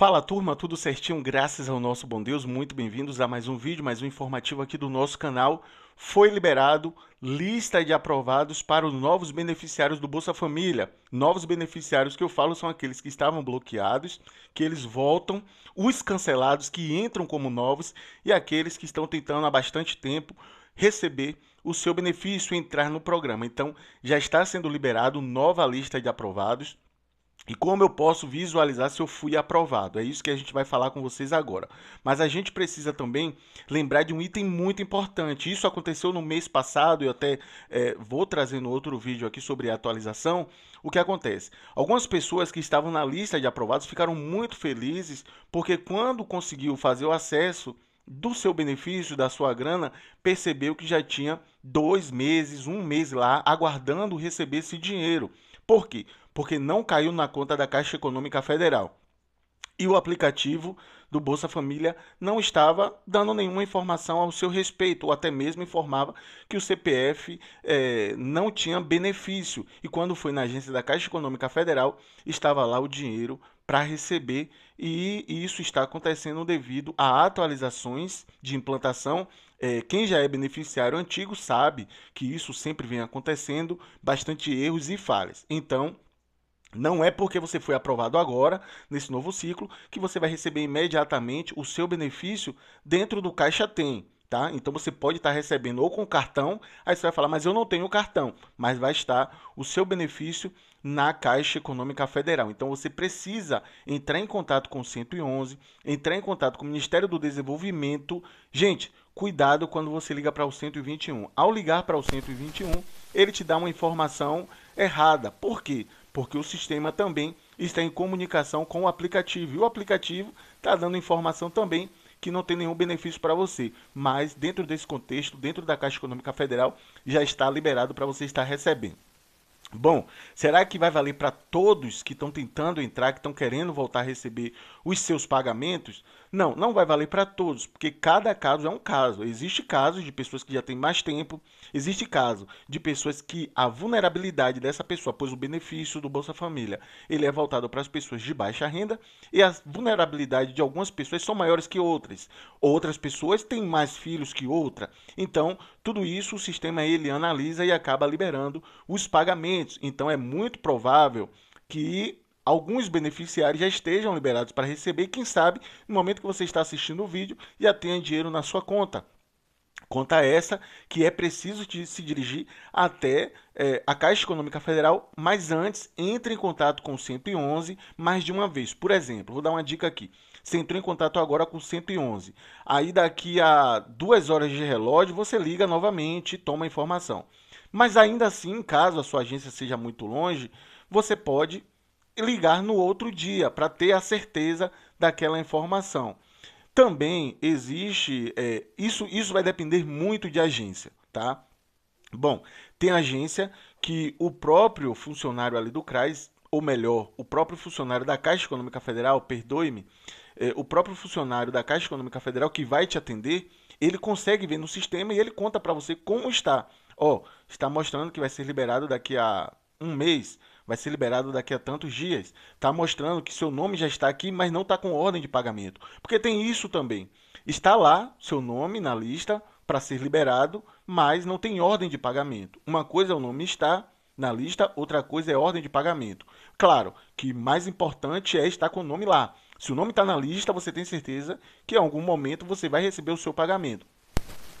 Fala turma, tudo certinho? Graças ao nosso bom Deus, muito bem-vindos a mais um vídeo, mais um informativo aqui do nosso canal. Foi liberado lista de aprovados para os novos beneficiários do Bolsa Família. Novos beneficiários que eu falo são aqueles que estavam bloqueados, que eles voltam, os cancelados que entram como novos e aqueles que estão tentando há bastante tempo receber o seu benefício, entrar no programa. Então, já está sendo liberado nova lista de aprovados e como eu posso visualizar se eu fui aprovado? É isso que a gente vai falar com vocês agora. Mas a gente precisa também lembrar de um item muito importante. Isso aconteceu no mês passado, eu até é, vou trazer no outro vídeo aqui sobre a atualização. O que acontece? Algumas pessoas que estavam na lista de aprovados ficaram muito felizes, porque quando conseguiu fazer o acesso, do seu benefício, da sua grana, percebeu que já tinha dois meses, um mês lá, aguardando receber esse dinheiro. Por quê? porque não caiu na conta da Caixa Econômica Federal. E o aplicativo do Bolsa Família não estava dando nenhuma informação ao seu respeito, ou até mesmo informava que o CPF eh, não tinha benefício. E quando foi na agência da Caixa Econômica Federal, estava lá o dinheiro para receber, e isso está acontecendo devido a atualizações de implantação. Eh, quem já é beneficiário antigo sabe que isso sempre vem acontecendo, bastante erros e falhas. Então, não é porque você foi aprovado agora, nesse novo ciclo, que você vai receber imediatamente o seu benefício dentro do Caixa Tem. Tá? Então você pode estar recebendo ou com cartão, aí você vai falar, mas eu não tenho cartão, mas vai estar o seu benefício na Caixa Econômica Federal. Então você precisa entrar em contato com o 111, entrar em contato com o Ministério do Desenvolvimento. Gente, cuidado quando você liga para o 121. Ao ligar para o 121, ele te dá uma informação errada. Por quê? porque o sistema também está em comunicação com o aplicativo. E o aplicativo está dando informação também que não tem nenhum benefício para você. Mas dentro desse contexto, dentro da Caixa Econômica Federal, já está liberado para você estar recebendo. Bom, será que vai valer para todos que estão tentando entrar, que estão querendo voltar a receber os seus pagamentos? Não, não vai valer para todos, porque cada caso é um caso. Existe casos de pessoas que já têm mais tempo, existe caso de pessoas que a vulnerabilidade dessa pessoa, pois o benefício do Bolsa Família, ele é voltado para as pessoas de baixa renda e a vulnerabilidade de algumas pessoas são maiores que outras. Outras pessoas têm mais filhos que outra. Então, tudo isso o sistema ele analisa e acaba liberando os pagamentos. Então é muito provável que alguns beneficiários já estejam liberados para receber, quem sabe, no momento que você está assistindo o vídeo, já tenha dinheiro na sua conta. Conta essa que é preciso de se dirigir até é, a Caixa Econômica Federal, mas antes entre em contato com o 111 mais de uma vez. Por exemplo, vou dar uma dica aqui. Você entrou em contato agora com o 111. Aí daqui a duas horas de relógio você liga novamente e toma a informação. Mas ainda assim, caso a sua agência seja muito longe, você pode ligar no outro dia para ter a certeza daquela informação. Também existe, é, isso, isso vai depender muito de agência, tá? Bom, tem agência que o próprio funcionário ali do CRAS, ou melhor, o próprio funcionário da Caixa Econômica Federal, perdoe-me, é, o próprio funcionário da Caixa Econômica Federal que vai te atender, ele consegue ver no sistema e ele conta para você como está. Ó, oh, está mostrando que vai ser liberado daqui a um mês, vai ser liberado daqui a tantos dias. Está mostrando que seu nome já está aqui, mas não está com ordem de pagamento. Porque tem isso também. Está lá seu nome na lista para ser liberado, mas não tem ordem de pagamento. Uma coisa é o nome estar na lista, outra coisa é ordem de pagamento. Claro que mais importante é estar com o nome lá. Se o nome está na lista, você tem certeza que em algum momento você vai receber o seu pagamento.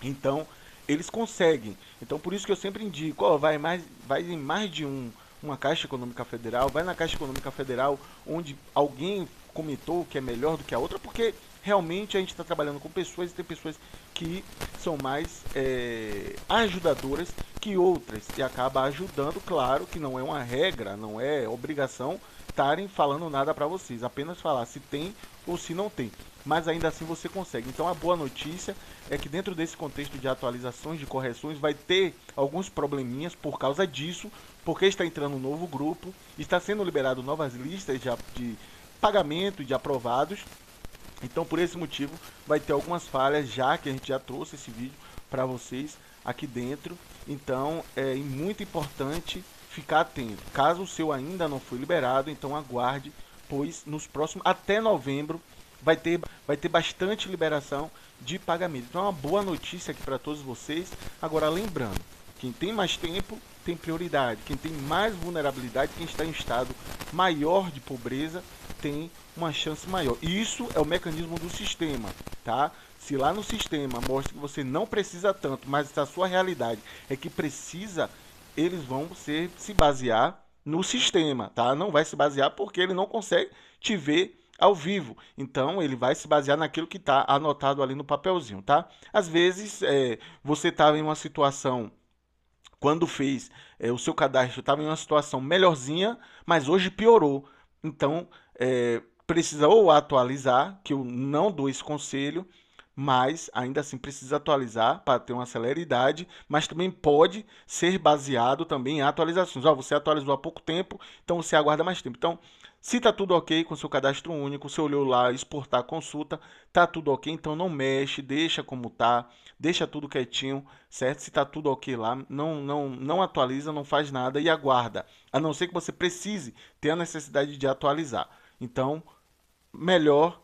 Então, eles conseguem. Então, por isso que eu sempre indico, vai, mais, vai em mais de um uma Caixa Econômica Federal, vai na Caixa Econômica Federal onde alguém comentou que é melhor do que a outra, porque realmente a gente está trabalhando com pessoas e tem pessoas que são mais é, ajudadoras que outras e acaba ajudando, claro que não é uma regra, não é obrigação estarem falando nada para vocês, apenas falar se tem ou se não tem. Mas ainda assim você consegue. Então a boa notícia é que dentro desse contexto de atualizações, de correções, vai ter alguns probleminhas por causa disso, porque está entrando um novo grupo, está sendo liberado novas listas de, de pagamento, de aprovados. Então por esse motivo vai ter algumas falhas já que a gente já trouxe esse vídeo para vocês aqui dentro. Então é muito importante ficar atento. Caso o seu ainda não foi liberado, então aguarde, pois nos próximos até novembro vai ter, vai ter bastante liberação de pagamento. Então é uma boa notícia aqui para todos vocês. Agora lembrando, quem tem mais tempo tem prioridade, quem tem mais vulnerabilidade, quem está em estado maior de pobreza tem uma chance maior. Isso é o mecanismo do sistema, tá? Se lá no sistema mostra que você não precisa tanto, mas a sua realidade é que precisa eles vão ser, se basear no sistema, tá? Não vai se basear porque ele não consegue te ver ao vivo. Então ele vai se basear naquilo que está anotado ali no papelzinho, tá? Às vezes é, você estava em uma situação quando fez é, o seu cadastro estava em uma situação melhorzinha, mas hoje piorou. Então é, precisa ou atualizar, que eu não dou esse conselho, mas ainda assim precisa atualizar para ter uma celeridade, mas também pode ser baseado também em atualizações. Ó, você atualizou há pouco tempo, então você aguarda mais tempo. Então, se está tudo ok com seu cadastro único, você olhou lá, exportar consulta, tá tudo ok, então não mexe, deixa como tá, deixa tudo quietinho, certo? Se está tudo ok lá, não, não, não atualiza, não faz nada e aguarda. A não ser que você precise ter a necessidade de atualizar. Então, melhor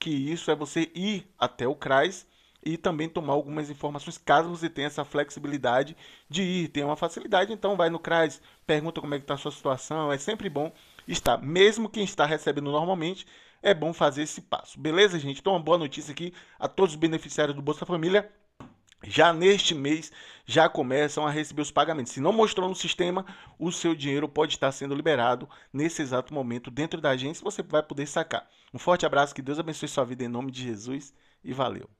que isso é você ir até o CRAS e também tomar algumas informações, caso você tenha essa flexibilidade de ir, tenha uma facilidade, então vai no CRAS, pergunta como é que está a sua situação, é sempre bom estar, mesmo quem está recebendo normalmente, é bom fazer esse passo. Beleza, gente? Então, uma boa notícia aqui a todos os beneficiários do Bolsa Família já neste mês já começam a receber os pagamentos. Se não mostrou no sistema, o seu dinheiro pode estar sendo liberado nesse exato momento dentro da agência, você vai poder sacar. Um forte abraço, que Deus abençoe sua vida em nome de Jesus e valeu.